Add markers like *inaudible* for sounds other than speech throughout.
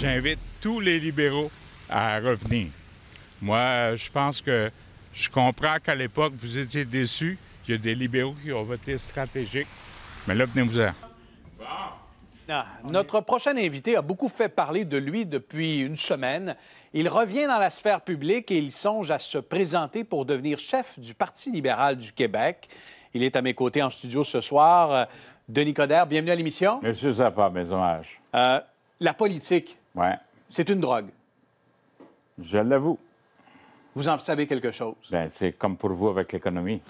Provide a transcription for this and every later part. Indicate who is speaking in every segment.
Speaker 1: j'invite tous les libéraux à revenir. Moi, je pense que je comprends qu'à l'époque, vous étiez déçus. Il y a des libéraux qui ont voté
Speaker 2: stratégique.
Speaker 1: Mais là, venez-vous-en.
Speaker 2: Ah, notre prochain invité a beaucoup fait parler de lui depuis une semaine. Il revient dans la sphère publique et il songe à se présenter pour devenir chef du Parti libéral du Québec. Il est à mes côtés en studio ce soir. Euh, Denis Coderre, bienvenue à l'émission. Monsieur Zappa, mes hommages. Euh, la politique, c'est une drogue. Je l'avoue. Vous en savez quelque chose. Ben c'est
Speaker 1: comme pour vous avec l'économie.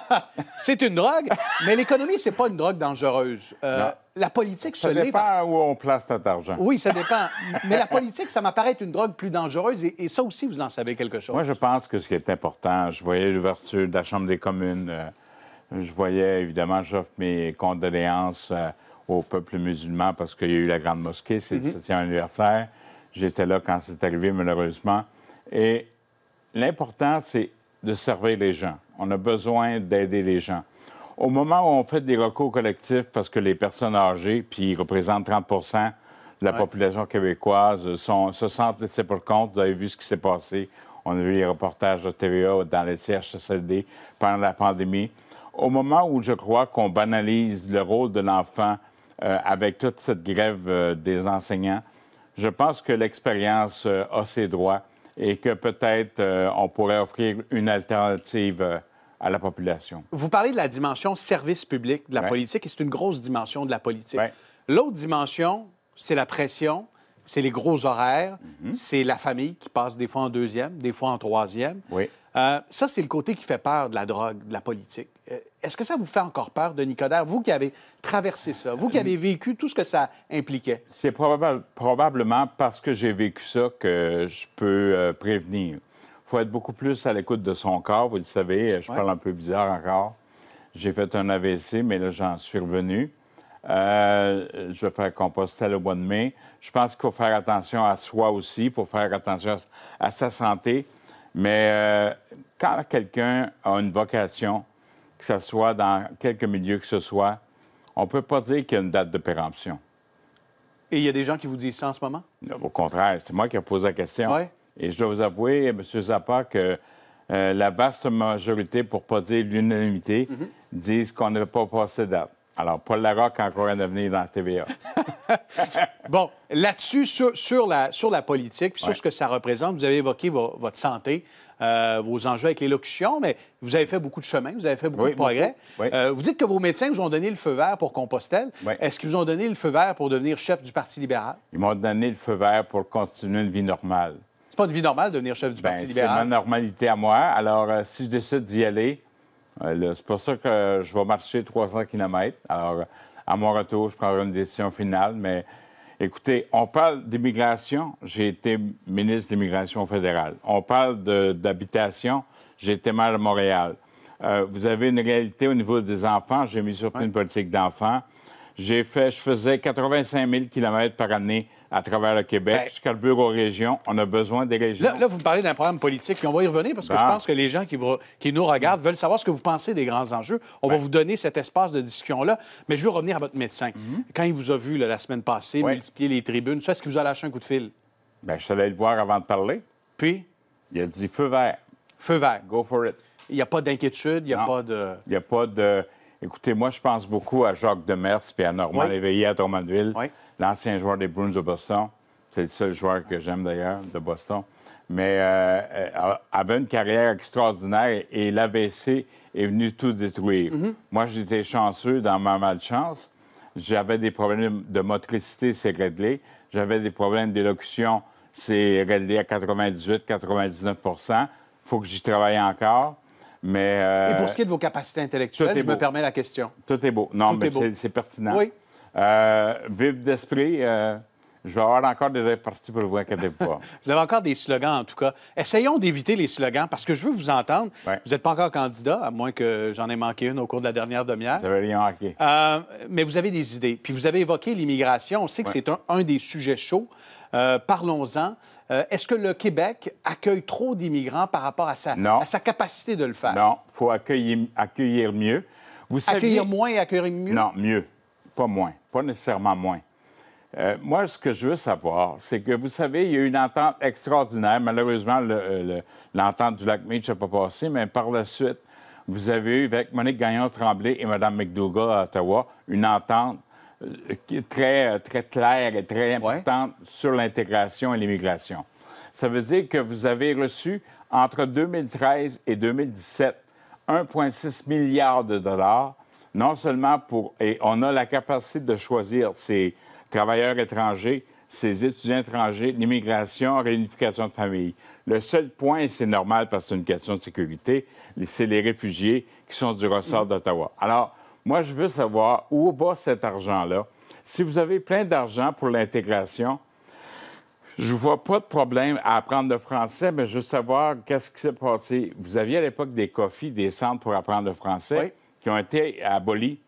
Speaker 2: *laughs* c'est une drogue, mais l'économie, c'est pas une drogue dangereuse. Euh, la politique, ça dépend
Speaker 1: où on place cet argent. Oui,
Speaker 2: ça *laughs* dépend. mais la politique, ça m'apparaît une drogue plus dangereuse, et, ça aussi, vous en savez quelque chose. Moi, je
Speaker 1: pense que ce qui est important, je voyais l'ouverture de la Chambre des communes, euh, je voyais, évidemment, j'offre mes condoléances. Euh, au peuple musulman parce qu'il y a eu la Grande Mosquée, c'est mhm. le 7 anniversaire. J'étais là quand c'est arrivé, malheureusement. Et l'important, c'est de servir les gens. On a besoin d'aider les gens. Au moment où on fait des recours collectifs parce que les personnes âgées, puis ils représentent 30 de la population québécoise, sont, se sentent c'est pour compte. Vous avez vu ce qui s'est passé. On a vu les reportages de TVA dans les CHSLD pendant la pandémie. Au moment où je crois qu'on banalise le rôle de l'enfant euh, avec toute cette grève euh, des enseignants. Je pense que l'expérience euh, a ses droits et que peut-être on pourrait offrir une alternative à la population.
Speaker 2: Vous parlez de la dimension service public de la politique et c'est une grosse dimension de la politique. L'autre dimension, c'est la pression, c'est les gros horaires, mhm. c'est la famille qui passe des fois en deuxième, des fois en troisième. ça, c'est le côté qui fait peur de la drogue, de la politique. Euh, est-ce que ça vous fait encore peur, de Coderre, vous qui avez traversé ça, vous qui avez vécu tout ce que ça impliquait? C'est
Speaker 1: probablement parce que j'ai vécu ça que je peux euh, prévenir. Il faut être beaucoup plus à l'écoute de son corps. Vous le savez, euh, je parle un peu bizarre encore. J'ai fait un AVC, mais là, j'en suis revenu. je vais faire Compostelle au mois de mai. Je pense qu'il faut faire attention à soi aussi. Il faut faire attention à, sa santé. Mais quand quelqu'un a une vocation, que ce soit dans quelques milieux que ce soit, on ne peut pas dire qu'il y a une date de péremption. Et il y a des gens qui vous disent ça en ce moment? au contraire, c'est moi qui ai posé la question. Et je dois vous avouer, M. Zappa, que euh, la vaste majorité, pour ne pas dire l'unanimité, mhm. disent qu'on n'a pas passé date. Alors, Paul Larocque, encore un avenir dans la TVA. *laughs*
Speaker 2: bon, là-dessus, sur, la, politique, puis sur ce que ça représente, vous avez évoqué votre santé, euh, vos enjeux avec l'élocution, mais vous avez fait beaucoup de chemin, vous avez fait beaucoup de progrès. Euh, vous dites que vos médecins vous ont donné le feu vert pour Compostelle. Est-ce qu'ils vous ont donné le feu vert pour devenir chef du Parti libéral?
Speaker 1: Ils m'ont donné le feu vert pour continuer une vie normale. C'est pas une vie normale de devenir chef du ben, Parti libéral. C'est ma normalité à moi. Alors, euh, si je décide d'y aller, euh, c'est pour ça que je vais marcher 300 km. Alors, à mon retour, je prendrai une décision finale, mais écoutez, on parle d'immigration. J'ai été ministre d'immigration fédérale. On parle d'habitation. J'ai été maire de Montréal. Euh, vous avez une réalité au niveau des enfants. J'ai mis sur pied une politique d'enfants. J'ai fait, je faisais 85 000 km par année à
Speaker 2: travers le Québec, ben, jusqu'à le bureau région. On a besoin des régions. Là, vous me parlez d'un problème politique, puis on va y revenir parce que je pense que les gens qui, nous regardent veulent savoir ce que vous pensez des grands enjeux. On va ben. vous donner cet espace de discussion-là. Mais je veux revenir à votre médecin. Mhm. Quand il vous a vu la semaine passée multiplier les tribunes, est-ce qu'il vous a lâché un coup de fil? Bien, je suis allé le voir avant de parler. Puis? Il a dit feu vert. Feu vert. Go for it. Il n'y a pas d'inquiétude, il n'y a pas de.
Speaker 1: Il n'y a pas de. Écoutez, moi, je pense beaucoup à Jacques Demers et à Normand à Drummondville, l'ancien joueur des Bruins de Boston. C'est le seul joueur que j'aime d'ailleurs de Boston. Mais euh, euh avait une carrière extraordinaire et l'ABC est venu tout détruire. Mm-hmm. Moi, j'étais chanceux dans ma malchance. J'avais des problèmes de motricité, c'est réglé. J'avais des problèmes d'élocution, c'est réglé à 98-99 Il faut que j'y travaille encore. Mais, euh, Et pour ce qui
Speaker 2: est de vos capacités intellectuelles, je me permets la question.
Speaker 1: Tout est beau. Non, mais c'est pertinent. Oui. Euh, vive d'esprit. Euh, je vais avoir
Speaker 2: encore des réparties pour vous, inquiéter *laughs* pas. vous avez encore des slogans, en tout cas. Essayons d'éviter les slogans parce que je veux vous entendre. Vous n'êtes pas encore candidat, à moins que j'en ai manqué une au cours de la dernière demi-heure. J'avais rien manqué. Euh, mais vous avez des idées. Puis vous avez évoqué l'immigration. On sait que c'est un, des sujets chauds. Euh, parlons-en. Euh, est-ce que le Québec accueille trop d'immigrants par rapport à sa, sa capacité de le faire? Non, il faut accueillir, accueillir mieux. Vous Accueillir moins et
Speaker 1: accueillir mieux? Non, mieux. Pas moins. Pas nécessairement moins. Euh, moi, ce que je veux savoir, c'est que vous savez, il y a eu une entente extraordinaire. Malheureusement, euh, l'entente du lac Meach n'a pas passé, mais par la suite, vous avez eu avec Monique Gagnon-Tremblay et Mme McDougall à Ottawa une entente euh, qui très, très claire et très importante sur l'intégration et l'immigration. Ça veut dire que vous avez reçu entre 2013 et 2017 1,6 milliard de dollars non seulement pour... Et on a la capacité de choisir ces travailleurs étrangers, ces étudiants étrangers, l'immigration, réunification de famille. Le seul point, et c'est normal parce que c'est une question de sécurité, c'est les réfugiés qui sont du ressort mm. d'Ottawa. Alors, moi, je veux savoir où va cet argent-là. Si vous avez plein d'argent pour l'intégration, je vois pas de problème à apprendre le français, mais je veux savoir qu'est-ce qui s'est passé. Vous aviez à l'époque des coffees, des centres pour apprendre le français. Oui qui ont été abolis.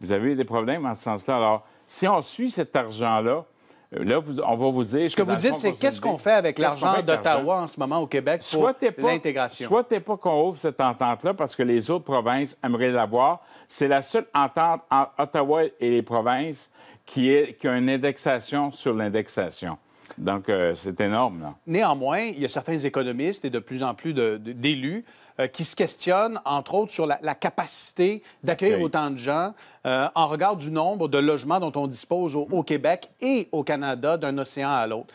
Speaker 1: Vous avez eu des problèmes en ce sens-là. Alors, si on suit cet argent-là, euh, Là, on va vous dire... Ce que, vous dites, c'est qu'est-ce qu'on fait avec l'argent d'Ottawa
Speaker 2: en ce moment au Québec pour l'intégration? Soit
Speaker 1: t'es pas qu'on ouvre cette entente-là parce que les autres provinces aimeraient l'avoir. C'est la seule entente entre Ottawa et les provinces qui, est, qui a une indexation sur l'indexation. Donc, euh, c'est énorme.
Speaker 2: Néanmoins, il y a certains économistes et de plus en plus d'élus euh, qui se questionnent, entre autres, sur la, capacité d'accueillir autant de gens euh, en regard du nombre de logements dont on dispose au, Québec et au Canada d'un océan à l'autre.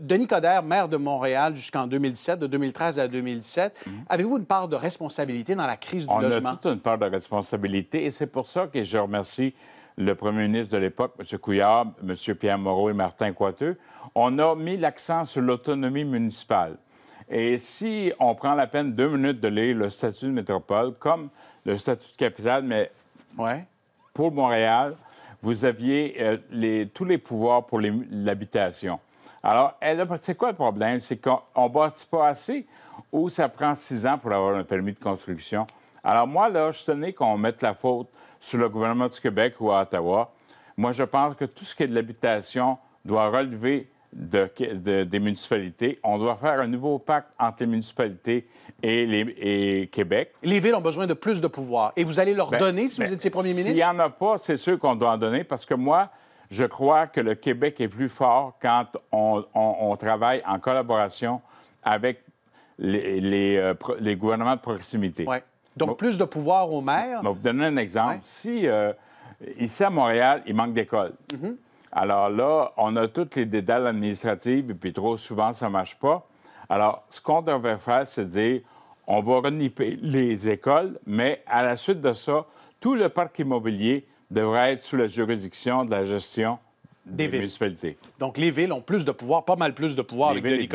Speaker 2: Denis Coderre, maire de Montréal jusqu'en 2017, de 2013 à 2017, mhm. avez-vous une part de responsabilité dans la crise du logement? On a
Speaker 1: toute une part de responsabilité et c'est pour ça que je remercie le premier ministre de l'époque, M. Couillard, M. Pierre Moreau et Martin Coiteux, on a mis l'accent sur l'autonomie municipale. Et si on prend la peine deux minutes de lire le statut de métropole, comme le statut de capitale, mais pour Montréal, vous aviez euh, tous les pouvoirs pour l'habitation. Alors, c'est quoi le problème? C'est qu'on ne bâtit pas assez ou ça prend six ans pour avoir un permis de construction. Alors, moi, là, je tenais qu'on mette la faute sous le gouvernement du Québec ou à Ottawa. Moi, je pense que tout ce qui est de l'habitation doit relever des municipalités. On doit faire un nouveau pacte entre les municipalités et, les, Québec. Les villes ont besoin de plus de pouvoir. Et vous allez leur ben, donner si vous vous ben, étiez premier ministre? S'il n'y en a pas, c'est sûr qu'on doit en donner parce que moi, je crois que le Québec est plus fort quand on, travaille en collaboration avec les, euh, gouvernements de proximité. Ouais. Donc, plus de pouvoir au maire. vais vous donner un exemple. Si, euh, ici à Montréal, il manque d'écoles. Mhm. Alors là, on a toutes les dédales administratives et puis trop souvent, ça ne marche pas. Alors, ce qu'on devrait faire, c'est dire on va reniper les écoles, mais à la suite de ça, tout le parc immobilier devrait être sous la juridiction de la gestion des,
Speaker 2: Donc, les villes ont plus de pouvoir, pas mal plus de pouvoir les avec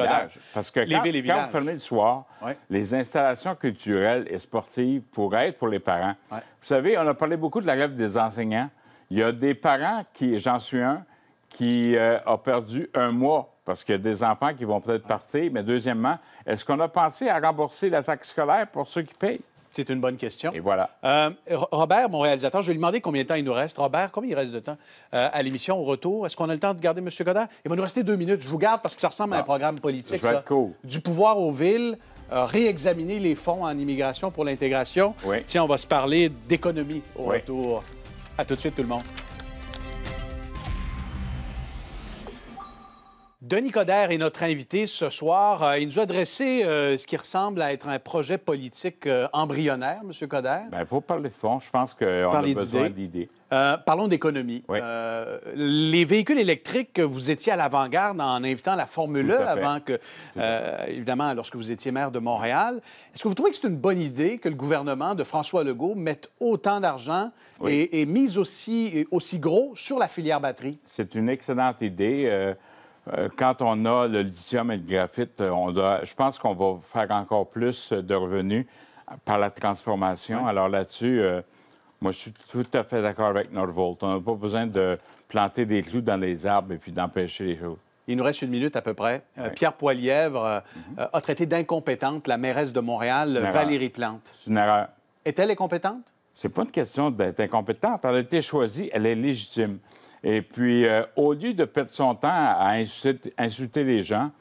Speaker 2: Parce que les quand, villes
Speaker 1: le soir, les installations culturelles et sportives pourraient être pour les parents. Vous savez, on a parlé beaucoup de la rêve des enseignants. Il y a des parents qui, j'en suis un, qui ont euh, a perdu un mois parce qu'il y a des enfants qui vont peut-être partir. Mais deuxièmement, est-ce qu'on a pensé à rembourser la taxe
Speaker 2: scolaire pour ceux qui payent? C'est une bonne question. Et voilà. Euh, Robert, mon réalisateur, je vais lui demander combien de temps il nous reste. Robert, combien il reste de temps euh, à l'émission, au retour? Est-ce qu'on a le temps de garder M. Godard? Il va nous rester deux minutes. Je vous garde parce que ça ressemble à un ah, programme politique. Ça. Du pouvoir aux villes, euh, réexaminer les fonds en immigration pour l'intégration. Tiens, on va se parler d'économie au retour. À tout de suite, tout le monde. Denis Coderre est notre invité ce soir. Euh, il nous a dressé euh, ce qui ressemble à être un projet politique euh, embryonnaire, M. Coderre. il
Speaker 1: ben, faut parler de fond. Je pense qu'on a besoin d'idées.
Speaker 2: parlons d'économie. les véhicules électriques, vous étiez à l'avant-garde en invitant la Formule E avant que, évidemment, lorsque vous étiez maire de Montréal. Est-ce que vous trouvez que c'est une bonne idée que le gouvernement de François Legault mette autant d'argent et, et, mise aussi, aussi gros sur la filière batterie? C'est une excellente idée. Euh,
Speaker 1: quand on a le lithium et le graphite, euh, on doit, je pense qu'on va faire encore plus de revenus par la transformation. Alors là-dessus, euh, moi, je suis tout à fait d'accord avec Norvolt. On n'a pas besoin de planter des clous dans les arbres et puis d'empêcher les choses. Il nous
Speaker 2: reste une minute à peu près. Pierre Poilièvre mm-hmm. a traité d'incompétente la mairesse de Montréal, Valérie Plante.
Speaker 1: C'est une erreur. Est-elle incompétente? C'est pas une question d'être incompétente. Elle a été choisie, elle est légitime. Et puis, euh, au lieu de perdre son temps à insulter, les gens,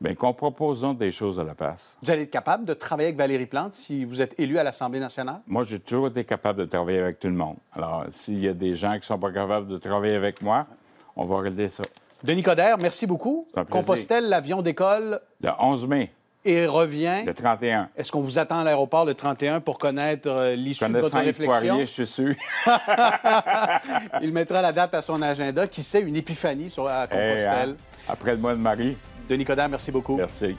Speaker 1: bien, qu'on propose donc des choses à la place.
Speaker 2: Vous allez être capable de travailler avec Valérie Plante si vous êtes élu à l'Assemblée nationale?
Speaker 1: Moi, j'ai toujours été capable de travailler avec tout le monde. Alors, s'il y a des gens qui ne sont pas capables de travailler avec moi, on va regarder ça. Denis Coderre, merci beaucoup.
Speaker 2: Compostelle, l'avion d'école. Le 11 mai et revient. Le 31. Est-ce qu'on vous attend à l'aéroport le 31 pour connaître euh, l'issue de votre réflexion? je suis sûr. *laughs* Il mettra la date à son agenda. Qui sait, une épiphanie sur, à eh, hein. Compostelle. après le mois de Marie. Denis Coderre, merci beaucoup. Merci.